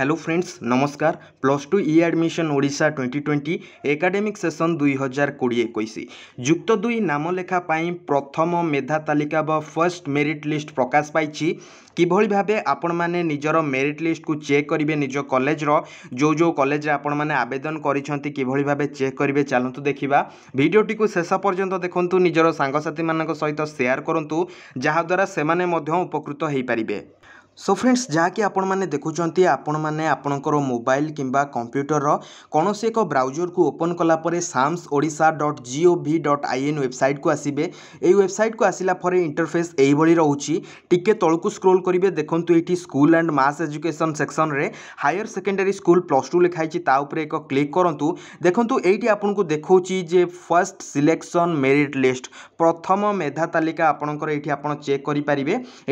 hello friends নমস্কার plus two e admission Odisha twenty twenty academic session দুই হাজার কোড়িয়ে একুশ যুক্ত দুই নাম লেখা পাই প্রথম মেধা তালিকা বা ফার্স্ট মেরিট লিষ্ট প্রকাশ পাইছি কিভাবে ভাবে আপনার নিজের মেরিট লিষ্টকু চেক করবে নিজ কলেজর যে যে কলেজে আপনার আবেদন করেছেন কিভাবে ভাবে চেক করবে চালু দেখা ভিডিওটি শেষ পর্যন্ত দেখুন নিজের সাংসাথী মান সহ সেয়ার করতু যাদ্বারা সে উপকৃত হয়ে পারে সো ফ্রেন্ডস যাকে আপনার দেখুম আপনার আপনার মোবাইল কিংবা কম্পুটর কৌশি এক ব্রাউজর কু ওপন কলাপরে SAMS Odisha dot gov dot in website কু আসবে এই ওয়েবসাইট কু আসিলা পরে ইন্টরফেস এইভাবে রয়েছে টিকি তলকু স্ক্রোল করবে দেখুন এটি স্কুল অ্যান্ড মাস এজুকেশন সেকশনরে higher secondary school plus two লেখাইছি তা উপরে এক ক্লিক করতু দেখুন এইটি আপনার দেখছি যে ফার্স্ট সিলেকশন মেরিট লিষ্ট প্রথম মেধা তালিকা আপনার এইটি আপনার চেক করে পারে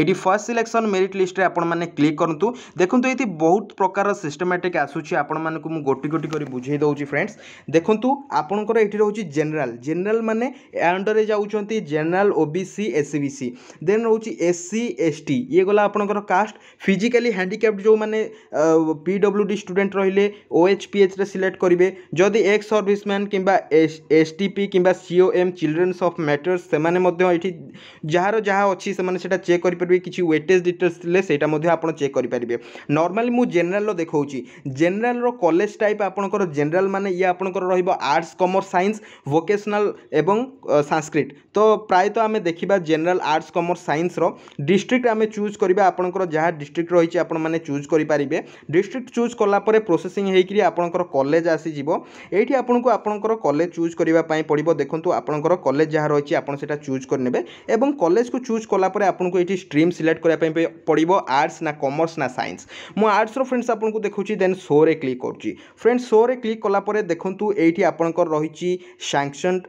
এটি ফার্স্ট সিলেকশন মেরিট লিষ্টে আপনার ଆପଣମାନେ କ୍ଲିକ୍ କରନ୍ତୁ ଦେଖନ୍ତୁ ଏଇଠି ବହୁତ ପ୍ରକାର ସିଷ୍ଟମେଟିକ୍ ଆସୁଛି ଆପଣମାନଙ୍କୁ ମୁଁ ଗୋଟି ଗୋଟି କରି ବୁଝେଇ ଦେଉଛି ଫ୍ରେଣ୍ଡସ୍ ଦେଖନ୍ତୁ ଆପଣଙ୍କର ଏଇଠି ରହୁଛି ଜେନେରାଲ୍ ଜେନେରାଲ୍ ମାନେ ଆଣ୍ଡରରେ ଯାଉଛନ୍ତି general O B C S C B C then ରହୁଛି ଏସ୍ ସି ଏସ୍ ଟି ଇଏ ଗଲା ଆପଣଙ୍କର କାଷ୍ଟ ଫିଜିକାଲି ହ୍ୟାଣ୍ଡିକ୍ୟାପ୍ଟ ଯେଉଁମାନେ ପି ଡବ୍ଲ୍ୟୁ ଡି ଷ୍ଟୁଡେଣ୍ଟ ରହିଲେ ଓ ଏଚ୍ ପି ଏଚ୍ରେ ସିଲେକ୍ଟ କରିବେ ଯଦି ଏକ୍ସ ସର୍ଭିସମ୍ୟାନ୍ କିମ୍ବା ଏସ୍ ଟି ପି କିମ୍ବା C O M children's of martyrs ସେମାନେ ମଧ୍ୟ ଏଇଠି ଯାହାର ଯାହା ଅଛି ସେମାନେ ସେଇଟା ଚେକ୍ କରିପାରିବେ କିଛି ୱେଟେଜ୍ ଡିଟେଲ୍ସ ଥିଲେ ସେ ସେଇটা ମଧ୍ୟ ଆପଣ ଚେକ୍ କରିପାରିବେ ନର୍ମାଲି ମୁଁ ଜେନେରାଲ୍ର ଦେଖାଉଛି ଜେନେରାଲ୍ର କଲେଜ ଟାଇପ୍ ଆପଣଙ୍କର ଜେନେରାଲ୍ ମାନେ ଇଏ ଆପଣଙ୍କର ରହିବ ଆର୍ଟ୍ସ କମର୍ସ ସାଇନ୍ସ ଭୋକେସନାଲ୍ ଏବଂ ସାଂସ୍କ୍ରିଟ୍ ତ ପ୍ରାୟତଃ ଆମେ ଦେଖିବା ଜେନେରାଲ୍ ଆର୍ଟ୍ସ କମର୍ସ ସାଇନ୍ସର ଡିଷ୍ଟ୍ରିକ୍ଟ ଆମେ ଚୁଜ୍ କରିବା ଆପଣଙ୍କର ଯାହା ଡିଷ୍ଟ୍ରିକ୍ଟ ରହିଛି ଆପଣମାନେ ଚୁଜ୍ କରିପାରିବେ ଡିଷ୍ଟ୍ରିକ୍ଟ ଚୁଜ୍ କଲାପରେ ପ୍ରୋସେସିଂ ହେଇକରି ଆପଣଙ୍କର କଲେଜ ଆସିଯିବ ଏଇଠି ଆପଣଙ୍କୁ ଆପଣଙ୍କର କଲେଜ ଚୁଜ୍ କରିବା ପାଇଁ ପଡ଼ିବ ଦେଖନ୍ତୁ ଆପଣଙ୍କର କଲେଜ ଯାହା ରହିଛି ଆପଣ ସେଇଟା ଚୁଜ୍ କରିନେବେ ଏବଂ କଲେଜକୁ ଚୁଜ୍ କଲାପରେ ଆପଣଙ୍କୁ ଏଇଠି ଷ୍ଟ୍ରିମ୍ ସିଲେକ୍ଟ କରିବା ପାଇଁ ପଡ଼ିବ आर्ट्स ना कमर्स ना साइंस मु आर्ट्स फ्रेंड्स आपन को देखुची देन शो रे क्लिक करूची फ्रेंड्स शो रे क्लिक कला पर देखंतु एठी आपन को रहिची सैंक्शन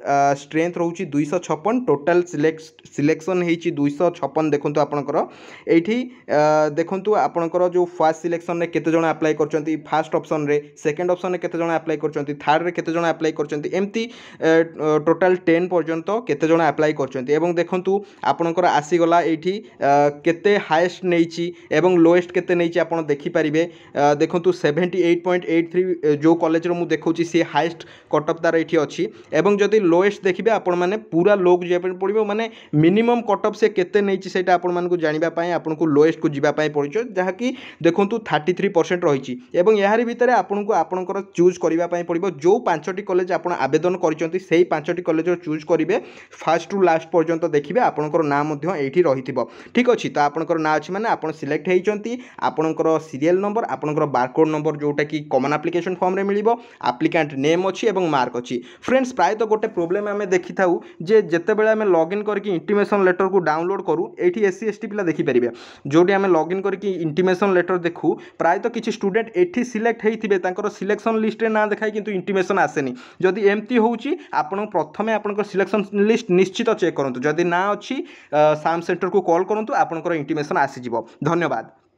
स्ट्रेंथ रहुची 256 टोटल सिलेक्ट सिलेक्शन हेची 256 देखंतु आपन को एठी দেখন্তু আপনার যে ফার্স্ট সিলেকশনে কেতে জন আপ্লাই করছেন ফার্স্ট অপশনরে সেকেন্ড অপশনরে কেতে জন আপ্লাই করছেন থার্ডরে কেতে জন আপ্লাই করছেন এমতি টোটাল টেন পর্যন্ত কেতে জন আপ্লাই করছেন এবং দেখন্তু আপনার আসিগলা এইটি কেতে হায়েস্ট নেইছি এবং লোଏस्ट কেতে নেইছি আপনার দেখিপারে দেখুন seventy eight point eight three যে কলেজর মু দেখছি সি হাইয়েস্ট কটঅফ তার এটি অছি এবং যদি লোয়েস্ট দেখবে আপন মানে পুরা লোক যাওয়া পড়ব মানে মিনিমম কটঅফ সে কেতে নেইছি সেটা আপন মানুষ জাঁয়া আপনার লোয়েস্ট কু যা পড়ছে যা কি দেখুন থার্টি থ্রি পরসেন্ট রয়েছে এবং এর ভিতরে আপনার আপনার চুজ করা পড়ব যে পাঁচটি কলেজ আপনার আবেদন করছেন সেই পাঁচটি কলেজর চুজ করবে ফার্স্ট টু লাস্ট পর্যন্ত দেখবে আপনার না এইটি রয়েছে ঠিক আছে তো আপনার না অনেক মানে আপনার সিলেক্ট হয়েছেন আপনার সিরিয়াল নম্বর আপনার বারকোড নম্বর যেটা কি কমন আপ্লিকেসন ফর্মে মিলব আপ্লিকাট নেম অছি এবং মার্ক অছি ফ্রেন্ডস প্রায়ত গোটে প্রোবলেম আমি দেখি থাকু যে যেতবে আমি লগ ইন করি ইন্টিমেসন লেটর কু ডাউনলোড করু এইটি এসসি এসটি পিলা দেখিপারে যেটি আমি লগ ইন করি ইন্টিমেসন লেটর দেখু প্রায়ত কিছু স্টুডেন্ট এটি সিলেক্ট হয়েছে তাঁর সিলেকশন লিষ্টে না দেখাই কিন্তু ইন্টিমেসন আসেনি যদি এমতি হচ্ছে আপনার প্রথমে আপনার সিলেকশন লিষ্ট নিশ্চিত চেক করতু যদি না অ সাম সেন্টর কু কল করতু আপনার ইন্টিমেসন আসিযোগ धन्यवाद